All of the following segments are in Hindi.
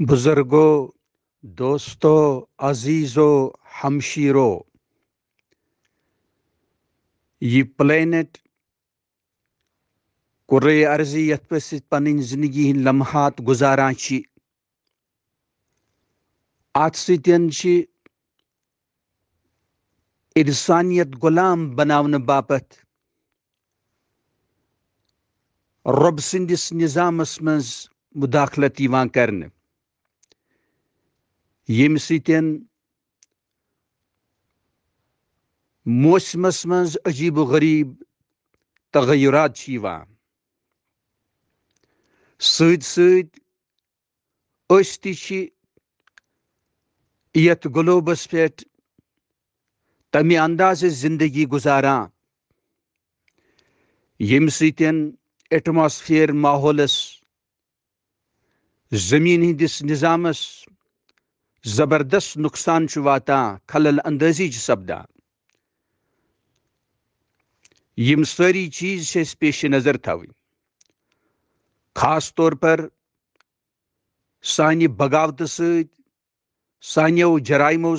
बुज़ुर्गों दोस्तों अजीजो हमशीरों ये प्लानट कुर अर्जी ये पे पन जिंदगी हंद लम्हात गुजारा अत इंसानियत गुलाम बनाव बापत रब सिंदिस निज़ामस मज मुदाखलत कर यमसितन موسمس مز عجیب و غریب تغیرات یت گلوبس پہ تمہ انداز زندگی گزاران یم ایٹماسفیر ماحولس زمین ہندس نظامس ज़बरदस्त नुक़सान चुवाता खलल अंदाजी सपदा यम सारी चीज़ से पेश नज़र थवन खास तौर पर सान बगावत सानो जराइमो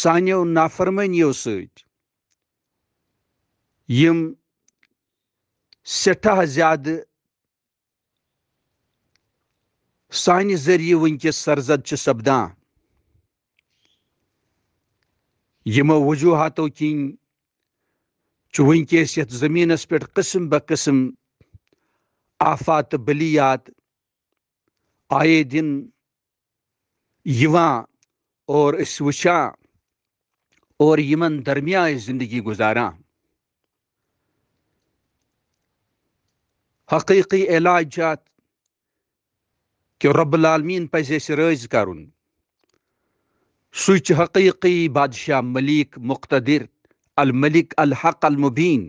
सानो नाफरमानियों सम सठा ज्यादा سانہِ ذٔریعہٕ وٕنکیٚس سرزد چھِ سپدان یِمو وجوٗہاتو کِنۍ چھُ وٕنکیٚس یَتھ زٔمیٖنَس پٮ۪ٹھ قٕسم بہ قٕسم آفات تہٕ بٔلیات آیے دِن یِوان اور أسۍ وٕچھان اور یِمن درمیان أسۍ زندگی گُزاران حقیٖقی علاج چھِ اَتھ کہِ رۄب العالمیٖن پَزِ اَسہِ رٲضۍ کَرُن سُے چھُ حقیٖقی بادشاہ مٔلیٖک مُقتدِر المٔلِک الحق المُبیٖن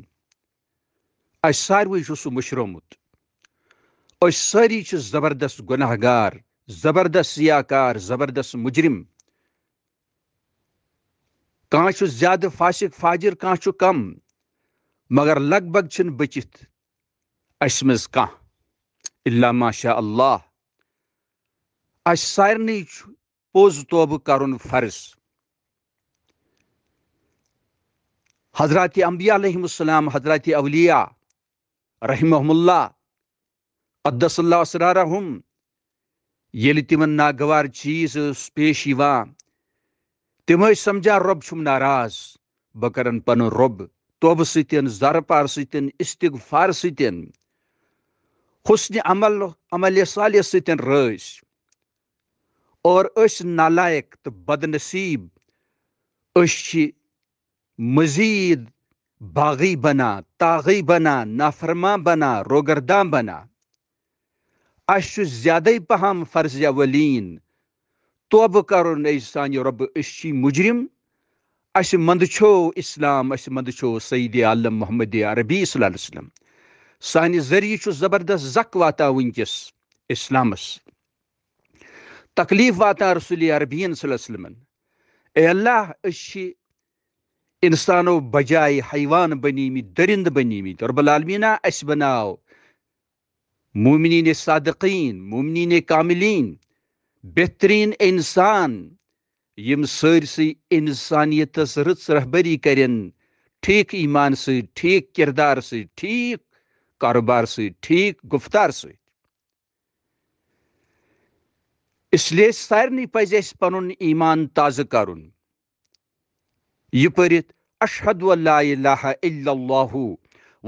اَسہِ ساروٕے چھُ سُہ مٔشرومُت أسۍ سٲری چھِ زبردست گۄناہ گار زبردست سیاہ کار زبردست مُجرِم کانٛہہ چھُ زیادٕ فاسِق فاجِر کانٛہہ چھُ کَم مگر لگ بگ چھِنہٕ بٔچِتھ اَسہِ منٛز کانٛہہ اللہ ماشاء اللہ अस सारे पोज तोब कर फर्ज हजरत अम्बियाम हजरत अवलिया रहमहमुल्ला अदसल्लासरारहम ये तिम नागवार चीज पेश तम समझा रब चुम नाराज बह कर पन रब तौब सरपार सतिगफार सन हुसन अमल अमल साल सतन रस اور أسۍ نالایق تہٕ بدنصیٖب أسۍ چھِ مٔزیٖد باغی بنان تاغی بنان نافرما بنان روگرداں بنان اَسہِ چھُ زیادَے پَہَم فرض اولین توبہٕ کَرُن اے سانہِ رۄبہٕ أسۍ چھی مُجرِم اَسہِ منٛدچھو اِسلام اَسہِ منٛدچھو سعیدِ عالم محمد عربی صلی اللہ علیہ وسلم سانہِ ذٔریعہٕ چھُ زبردَس زَک واتان وٕنکٮ۪س اِسلامَس तकलीफ़ vatan Resulü Erbiyin वसलमन ए अल्लाह इंसानों बजाय हयवान बनीम दरिंद बनी रबालमीना अस बनाओ मोमिन सदकिन मोमिन कामिलीन बेहतरीन इंसान यम सरस इंसानियत रच रहबरी कर ठीक ईमान ठीक किरदार ठीक कारोबार ठीक गुफ्तार सहित इसलिए सारे पज पुन ईमान ताज कर यह पढ़ित अशहदु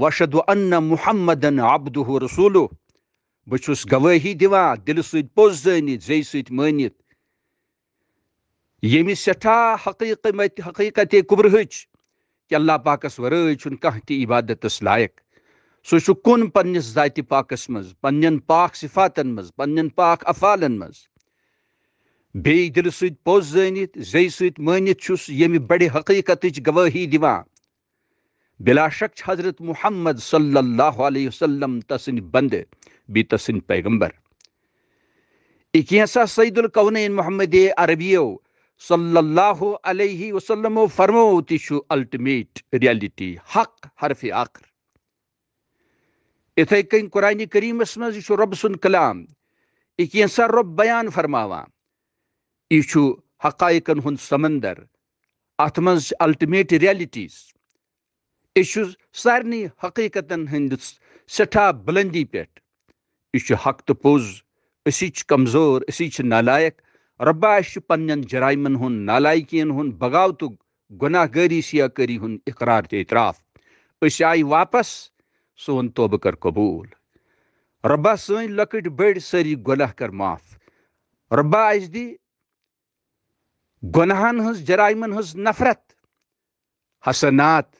वशद अन्न मुहम्मदन अब्दुह रसूलु बहुस गवाही दिवान दिल सोज जान जे सानित यमि सठा हकीक हकीकत कुबर कि अल्लाह पाकस वर कह इबादतस लायक सह कुन पन्नस जात पाकस मज पन पाक सिफातन मज पन पाक अफालन मज बे दिल सोज जानित जय सानित यमि बड़े हकीकत गवाही दिवान बिला शक हजरत मुहम्मद सल्लल्लाहु अलैहि वसल्लम तसन बंद बी तसन पैगंबर इकियसा सईदुल कौनैन मोहम्मद अरबियो सल्लल्लाहु अलैहि वसल्लम फरमो तिशु अल्टीमेट रियलिटी हक हरफ आखर इथे कन कुरान करीमस मज रब सुन कलाम इकियसा रब बयान फरमावान यह हकायकन हूं समंदर अत मज अल्टिमेट रियलिटीज यह सारे हकीकतन हंदिस सठा बुलंदी पे यह हक तो पोज असी कमजोर असी नालायक रब्बा पन्न जराइमन हूं नालायकियन हूं बगावत गुनाहगारी सियाकारी हूं इकरार तो इतराफ अस आय वापस सोन तौब कर कबूल रब्बा सन बड़ सारी गुनाह कर माफ रबा अस दी गुनाहन हज जराइमन हज नफरत हसनात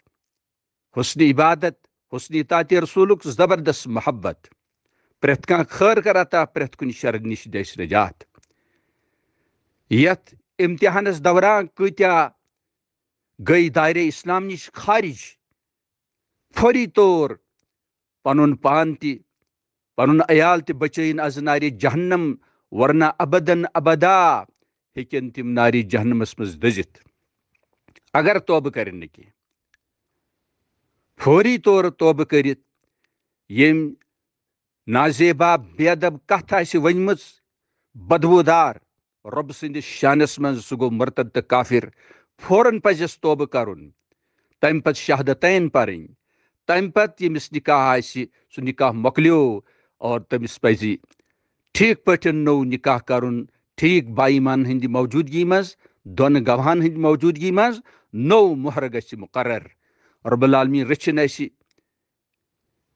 हुसन इबादत हुसन तात रसूलुक जबरदस्त महब्बत प्रेथ कह खर कर अता प्रेथ कुन शर नश दस निजात यथ इम्तहानस दौरान कत्या गई दायरे इस्लाम नश खारिज फौरी तौर पन पान तन अयाल त बचन अज नारे जहन्नम वरना अबदन अबदा हेकन तम नारी जहनमस मज दजित अगर तौब कर फौरी तौर तौब कर नाजेबा बेदब कथ वनम बदबूदार रब संदिस शानस मं सह काफिर फौरन पजस तौब कर तम पत शहादतन पढ़ तम पत यमिस निकाह आह निकाह मोकलो और तमिस पजि ठीक पे नो निकाह कर ٹھیٖک بایمان ہٕنٛدِ موجوٗدگی منٛز دۄنہٕ گواہن ہٕنٛدِ موجوٗدگی منٛز نوٚو مۄہر گژھِ مُقرر رۄب العالمیٖن رٔچھِنۍ اَسہِ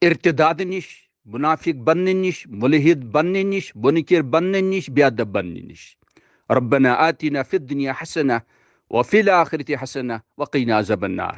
اِرتِدادٕ نِش مُنافِق بننہٕ نِش مُلحد بننہٕ نِش مُنکِر بننہٕ نِش بیادب بننہٕ نِش رۄبنا آتیٖنا فِدُنیا حسنا وفِل آخرتہِ حسنا وقیٖنا زبنار